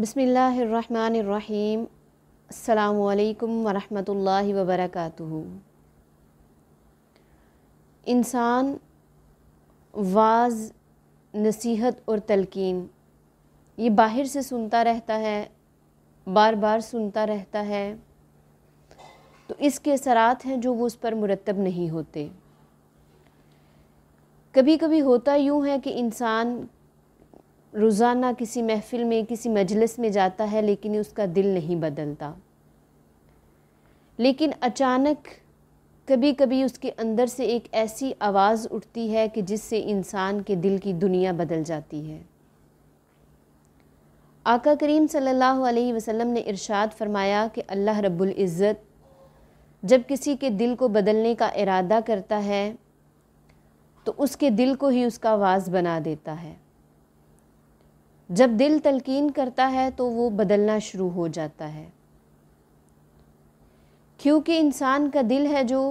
बसमीम् अल्लाम वरहमल वबरक इंसान वाज नसीहत और तलकिन ये बाहर से सुनता रहता है बार बार सुनता रहता है तो इसके असरात हैं जो वो उस पर मुरतब नहीं होते कभी कभी होता यूँ है कि इंसान रोज़ाना किसी महफिल में किसी मजलिस में जाता है लेकिन उसका दिल नहीं बदलता लेकिन अचानक कभी कभी उसके अंदर से एक ऐसी आवाज़ उठती है कि जिससे इंसान के दिल की दुनिया बदल जाती है आका करीम सल्लल्लाहु अलैहि वसल्लम ने इरशाद फरमाया कि अल्लाह रब्बुल इज़्ज़त जब किसी के दिल को बदलने का इरादा करता है तो उसके दिल को ही उसका आवाज़ बना देता है जब दिल तलकीन करता है तो वो बदलना शुरू हो जाता है क्योंकि इंसान का दिल है जो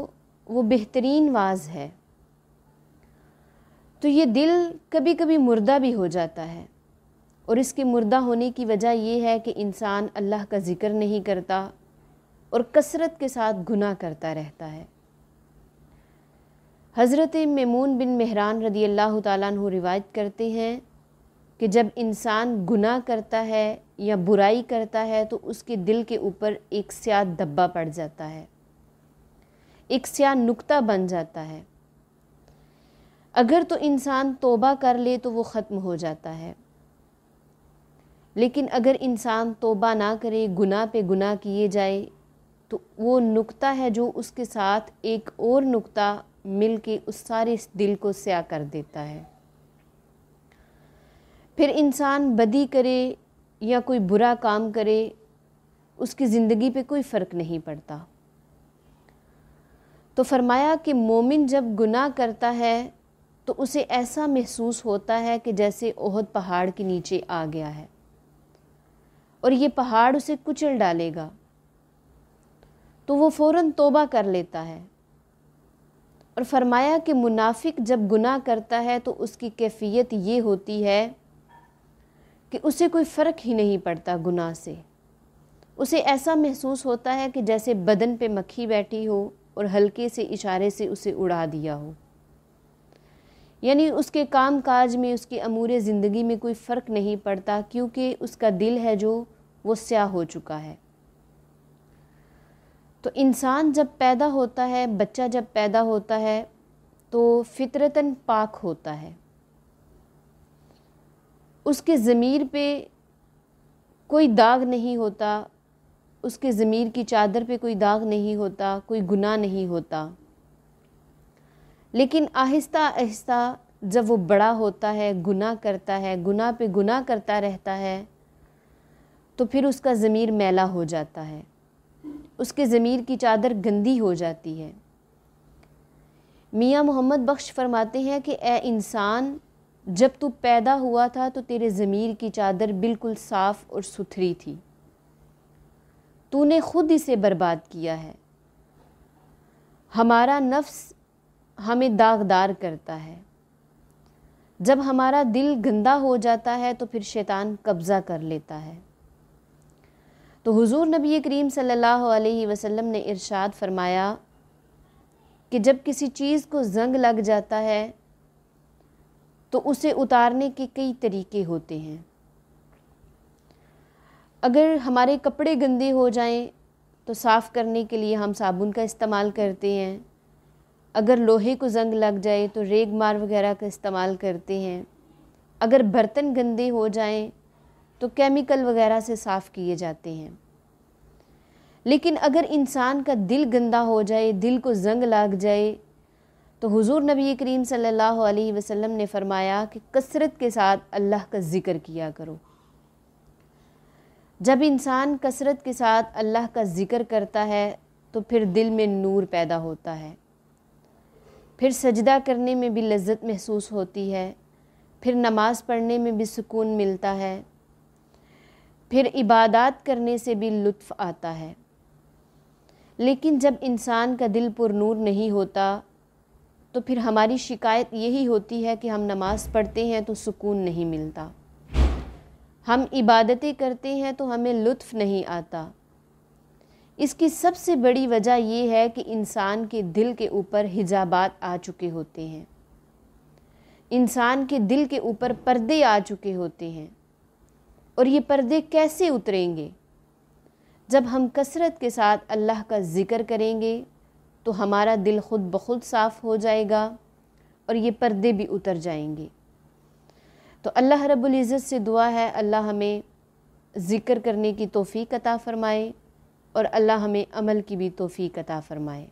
वो बेहतरीन वाज है तो ये दिल कभी कभी मुर्दा भी हो जाता है और इसके मुर्दा होने की वजह यह है कि इंसान अल्लाह का ज़िक्र नहीं करता और कसरत के साथ गुनाह करता रहता है हज़रत मेमून बिन मेहरान रदी अल्लाह तु रिवायत करते हैं कि जब इंसान गुनाह करता है या बुराई करता है तो उसके दिल के ऊपर एक स्या दब्बा पड़ जाता है एक स्या नुक्ता बन जाता है अगर तो इंसान तोबा कर ले तो वो ख़त्म हो जाता है लेकिन अगर इंसान तोबा ना करे गुनाह पे गुनाह किए जाए तो वो नुक्ता है जो उसके साथ एक और नुक्ता मिल के उस सारे दिल को स्या कर देता है फिर इंसान बदी करे या कोई बुरा काम करे उसकी ज़िंदगी पे कोई फ़र्क नहीं पड़ता तो फरमाया कि मोमिन जब गुनाह करता है तो उसे ऐसा महसूस होता है कि जैसे ओहद पहाड़ के नीचे आ गया है और ये पहाड़ उसे कुचल डालेगा तो वो फ़ौर तोबा कर लेता है और फरमाया कि मुनाफिक जब गुनाह करता है तो उसकी कैफियत ये होती है कि उसे कोई फ़र्क ही नहीं पड़ता गुनाह से उसे ऐसा महसूस होता है कि जैसे बदन पे मक्खी बैठी हो और हल्के से इशारे से उसे उड़ा दिया हो यानी उसके काम काज में उसकी अमूर ज़िंदगी में कोई फ़र्क नहीं पड़ता क्योंकि उसका दिल है जो वो स्याह हो चुका है तो इंसान जब पैदा होता है बच्चा जब पैदा होता है तो फितरतन पाक होता है उसके ज़मीर पे कोई दाग नहीं होता उसके ज़मीर की चादर पे कोई दाग नहीं होता कोई गुनाह नहीं होता लेकिन आहिस्ता आहिस्ता जब वो बड़ा होता है गुनाह करता है गुनाह पे गुनाह करता रहता है तो फिर उसका ज़मीर मैला हो जाता है उसके ज़मीर की चादर गंदी हो जाती है मियाँ मोहम्मद बख्श फरमाते हैं कि ए इंसान जब तू पैदा हुआ था तो तेरे ज़मीर की चादर बिल्कुल साफ़ और सुथरी थी तूने खुद इसे बर्बाद किया है हमारा नफ्स हमें दागदार करता है जब हमारा दिल गंदा हो जाता है तो फिर शैतान कब्ज़ा कर लेता है तो हुजूर नबी करीम सल्लल्लाहु अलैहि वसल्लम ने इरशाद फरमाया कि जब किसी चीज़ को जंग लग जाता है तो उसे उतारने के कई तरीके होते हैं अगर हमारे कपड़े गंदे हो जाएं तो साफ़ करने के लिए हम साबुन का इस्तेमाल करते हैं अगर लोहे को जंग लग जाए तो रेग मार वगैरह का इस्तेमाल करते हैं अगर बर्तन गंदे हो जाएं तो केमिकल वगैरह से साफ़ किए जाते हैं लेकिन अगर इंसान का दिल गंदा हो जाए दिल को जंग लग जाए तो हुजूर नबी करीम सल्लल्लाहु अलैहि वसल्लम ने फरमाया कि कसरत के साथ अल्लाह का ज़िक्र किया करो जब इंसान कसरत के साथ अल्लाह का ज़िक्र करता है तो फिर दिल में नूर पैदा होता है फिर सजदा करने में भी लज्जत महसूस होती है फिर नमाज़ पढ़ने में भी सुकून मिलता है फिर इबादत करने से भी लुत्फ़ आता है लेकिन जब इंसान का दिल नूर नहीं होता तो फिर हमारी शिकायत यही होती है कि हम नमाज़ पढ़ते हैं तो सुकून नहीं मिलता हम इबादतें करते हैं तो हमें लुत्फ़ नहीं आता इसकी सबसे बड़ी वजह यह है कि इंसान के दिल के ऊपर हिजाबात आ चुके होते हैं इंसान के दिल के ऊपर पर्दे आ चुके होते हैं और ये पर्दे कैसे उतरेंगे जब हम कसरत के साथ अल्लाह का ज़िक्र करेंगे तो हमारा दिल खुद ब खुद साफ़ हो जाएगा और ये पर्दे भी उतर जाएंगे तो अल्लाह रब्बुल इज़्ज़त से दुआ है अल्लाह हमें ज़िक्र करने की तोफ़ी अता फ़रमाए और अल्लाह हमें अमल की भी तोफ़ी अता फ़रमाए